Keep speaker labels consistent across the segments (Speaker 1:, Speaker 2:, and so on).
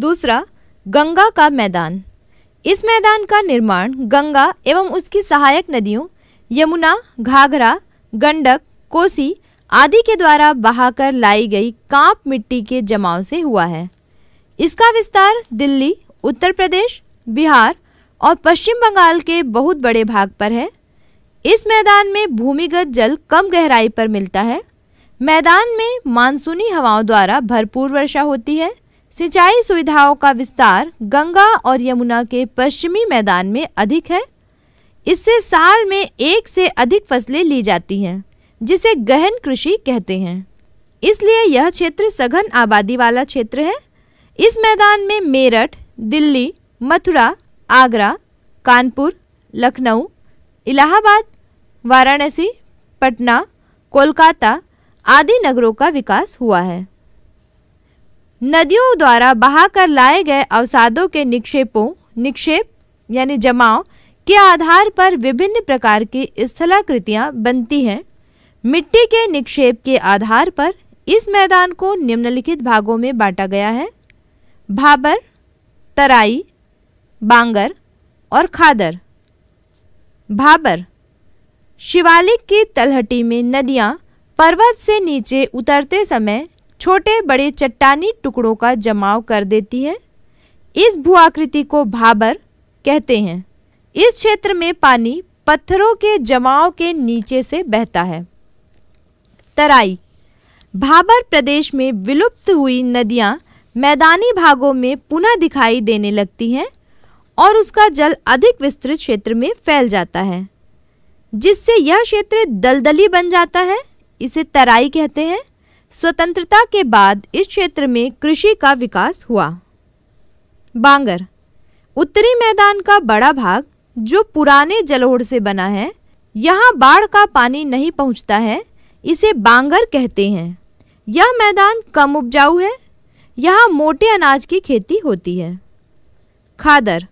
Speaker 1: दूसरा गंगा का मैदान इस मैदान का निर्माण गंगा एवं उसकी सहायक नदियों यमुना घाघरा गंडक कोसी आदि के द्वारा बहाकर लाई गई कांप मिट्टी के जमाव से हुआ है इसका विस्तार दिल्ली उत्तर प्रदेश बिहार और पश्चिम बंगाल के बहुत बड़े भाग पर है इस मैदान में भूमिगत जल कम गहराई पर मिलता है मैदान में मानसूनी हवाओं द्वारा भरपूर वर्षा होती है सिंचाई सुविधाओं का विस्तार गंगा और यमुना के पश्चिमी मैदान में अधिक है इससे साल में एक से अधिक फसलें ली जाती हैं जिसे गहन कृषि कहते हैं इसलिए यह क्षेत्र सघन आबादी वाला क्षेत्र है इस मैदान में मेरठ दिल्ली मथुरा आगरा कानपुर लखनऊ इलाहाबाद वाराणसी पटना कोलकाता आदि नगरों का विकास हुआ है नदियों द्वारा बहाकर लाए गए अवसादों के निक्षेपों निक्षेप यानी जमाव के आधार पर विभिन्न प्रकार की स्थलाकृतियाँ बनती हैं मिट्टी के निक्षेप के आधार पर इस मैदान को निम्नलिखित भागों में बांटा गया है भाबर तराई बांगर और खादर भाबर शिवालिक की तलहटी में नदियाँ पर्वत से नीचे उतरते समय छोटे बड़े चट्टानी टुकड़ों का जमाव कर देती है इस आकृति को भाबर कहते हैं इस क्षेत्र में पानी पत्थरों के जमाव के नीचे से बहता है तराई भाबर प्रदेश में विलुप्त हुई नदियाँ मैदानी भागों में पुनः दिखाई देने लगती हैं और उसका जल अधिक विस्तृत क्षेत्र में फैल जाता है जिससे यह क्षेत्र दलदली बन जाता है इसे तराई कहते हैं स्वतंत्रता के बाद इस क्षेत्र में कृषि का विकास हुआ बांगर उत्तरी मैदान का बड़ा भाग जो पुराने जलोढ़ से बना है यहाँ बाढ़ का पानी नहीं पहुँचता है इसे बांगर कहते हैं यह मैदान कम उपजाऊ है यहाँ मोटे अनाज की खेती होती है खादर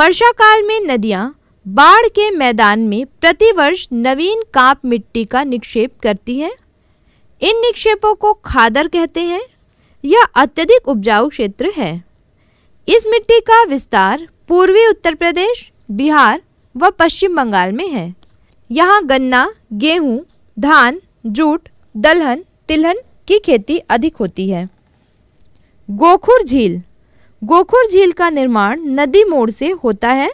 Speaker 1: वर्षा काल में नदियाँ बाढ़ के मैदान में प्रतिवर्ष नवीन कांप मिट्टी का निक्षेप करती हैं इन निक्षेपों को खादर कहते हैं यह अत्यधिक उपजाऊ क्षेत्र है इस मिट्टी का विस्तार पूर्वी उत्तर प्रदेश बिहार व पश्चिम बंगाल में है यहाँ गन्ना गेहूँ धान जूट दलहन तिलहन की खेती अधिक होती है गोखुर झील गोखुर झील का निर्माण नदी मोड़ से होता है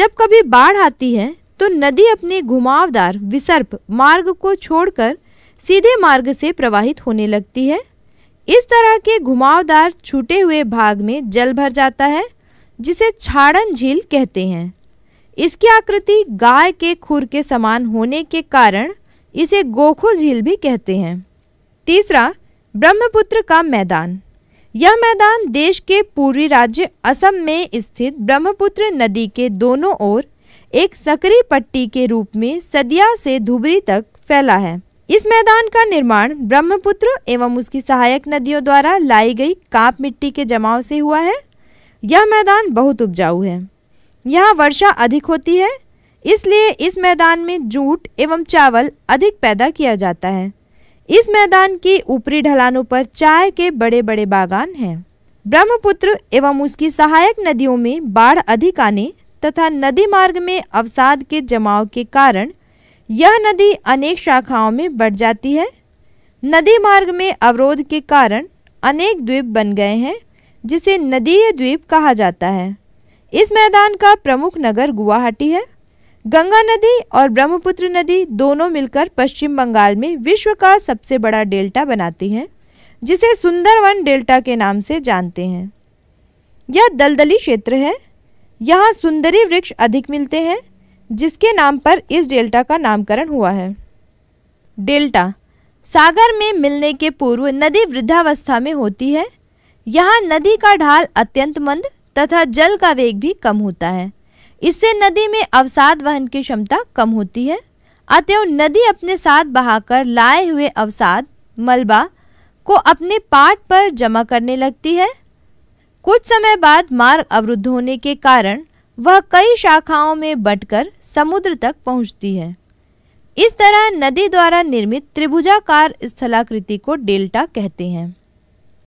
Speaker 1: जब कभी बाढ़ आती है तो नदी अपने घुमावदार विसर्प मार्ग को छोड़कर सीधे मार्ग से प्रवाहित होने लगती है इस तरह के घुमावदार छूटे हुए भाग में जल भर जाता है जिसे छाड़न झील कहते हैं इसकी आकृति गाय के खुर के समान होने के कारण इसे गोखुर झील भी कहते हैं तीसरा ब्रह्मपुत्र का मैदान यह मैदान देश के पूर्वी राज्य असम में स्थित ब्रह्मपुत्र नदी के दोनों ओर एक सकरी पट्टी के रूप में सदिया से धुबरी तक फैला है इस मैदान का निर्माण ब्रह्मपुत्र एवं उसकी सहायक नदियों द्वारा लाई गई काप मिट्टी के जमाव से हुआ है यह मैदान बहुत उपजाऊ है यहाँ वर्षा अधिक होती है इसलिए इस मैदान में जूट एवं चावल अधिक पैदा किया जाता है इस मैदान की ऊपरी ढलानों पर चाय के बड़े बड़े बागान हैं ब्रह्मपुत्र एवं उसकी सहायक नदियों में बाढ़ अधिक आने तथा नदी मार्ग में अवसाद के जमाव के कारण यह नदी अनेक शाखाओं में बढ़ जाती है नदी मार्ग में अवरोध के कारण अनेक द्वीप बन गए हैं जिसे नदीय द्वीप कहा जाता है इस मैदान का प्रमुख नगर गुवाहाटी है गंगा नदी और ब्रह्मपुत्र नदी दोनों मिलकर पश्चिम बंगाल में विश्व का सबसे बड़ा डेल्टा बनाती हैं जिसे सुंदरवन डेल्टा के नाम से जानते हैं यह दलदली क्षेत्र है यहाँ सुंदरी वृक्ष अधिक मिलते हैं जिसके नाम पर इस डेल्टा का नामकरण हुआ है डेल्टा सागर में मिलने के पूर्व नदी वृद्धावस्था में होती है यहाँ नदी का ढाल अत्यंत मंद तथा जल का वेग भी कम होता है इससे नदी में अवसाद वहन की क्षमता कम होती है अतएव नदी अपने साथ बहाकर लाए हुए अवसाद मलबा को अपने पाट पर जमा करने लगती है कुछ समय बाद मार्ग अवरुद्ध होने के कारण वह कई शाखाओं में बटकर समुद्र तक पहुंचती है इस तरह नदी द्वारा निर्मित त्रिभुजाकार स्थलाकृति को डेल्टा कहते हैं